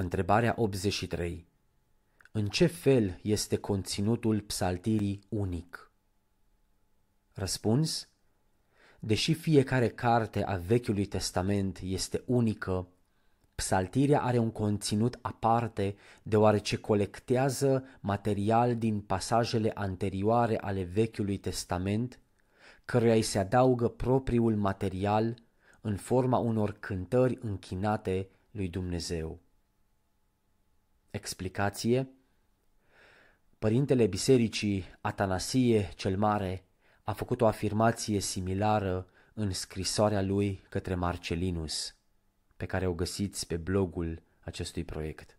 Întrebarea 83. În ce fel este conținutul psaltirii unic? Răspuns? Deși fiecare carte a Vechiului Testament este unică, psaltirea are un conținut aparte deoarece colectează material din pasajele anterioare ale Vechiului Testament, căruia îi se adaugă propriul material în forma unor cântări închinate lui Dumnezeu explicație, părintele bisericii Atanasie cel Mare a făcut o afirmație similară în scrisoarea lui către Marcelinus, pe care o găsiți pe blogul acestui proiect.